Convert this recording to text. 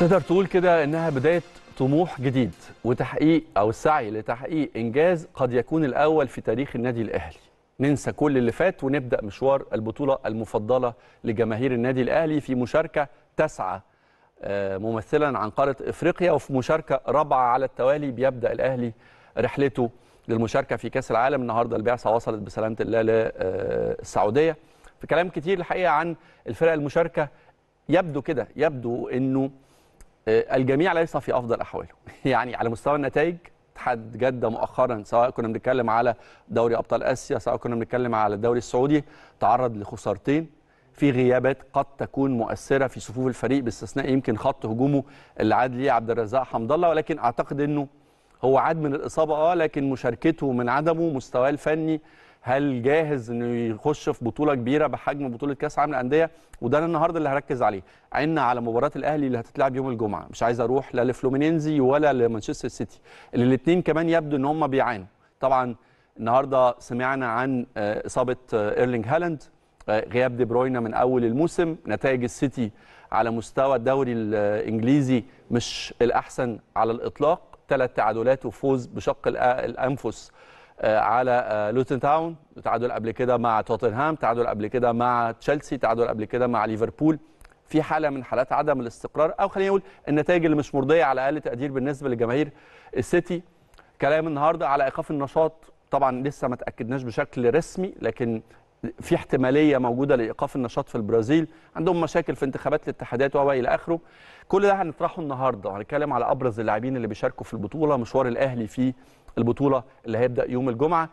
تقدر تقول كده انها بدايه طموح جديد وتحقيق او السعي لتحقيق انجاز قد يكون الاول في تاريخ النادي الاهلي ننسى كل اللي فات ونبدا مشوار البطوله المفضله لجماهير النادي الاهلي في مشاركه تسعه آه، ممثلا عن قاره افريقيا وفي مشاركه رابعه على التوالي بيبدا الاهلي رحلته للمشاركه في كاس العالم النهارده البعثه وصلت بسلامه الله للسعوديه في كلام كتير الحقيقه عن الفرق المشاركه يبدو كده يبدو انه آه، الجميع ليس في افضل احواله يعني على مستوى النتائج اتحاد جده مؤخرا سواء كنا بنتكلم على دوري ابطال اسيا سواء كنا بنتكلم على الدوري السعودي تعرض لخسارتين في غيابات قد تكون مؤثره في صفوف الفريق باستثناء يمكن خط هجومه اللي عاد ليه عبد الرزاق حمد الله ولكن اعتقد انه هو عاد من الاصابه اه لكن مشاركته من عدمه مستواه الفني هل جاهز انه يخش في بطوله كبيره بحجم بطوله كاس عالم الانديه وده انا النهارده اللي هركز عليه عنا على مباراه الاهلي اللي هتتلعب يوم الجمعه مش عايز اروح لا لفلومينينزي ولا لمانشستر سيتي اللي الاثنين كمان يبدو ان هم بيعانوا طبعا النهارده سمعنا عن آه، اصابه آه، ايرلينج هالاند آه، غياب دي بروينا من اول الموسم نتائج السيتي على مستوى الدوري الانجليزي مش الاحسن على الاطلاق ثلاث تعادلات وفوز بشق الانفس آه، على آه، لوتن تاون تعادل قبل كده مع توتنهام تعادل قبل كده مع تشيلسي تعادل قبل كده مع ليفربول في حاله من حالات عدم الاستقرار او خلينا نقول النتائج اللي مش مرضيه على اقل تقدير بالنسبه لجماهير السيتي كلام النهارده على ايقاف النشاط طبعا لسه ما تاكدناش بشكل رسمي لكن في احتماليه موجوده لايقاف النشاط في البرازيل عندهم مشاكل في انتخابات الاتحادات و الى اخره كل ده هنطرحه النهارده وهنتكلم على ابرز اللاعبين اللي بيشاركوا في البطوله مشوار الاهلي في البطوله اللي هيبدا يوم الجمعه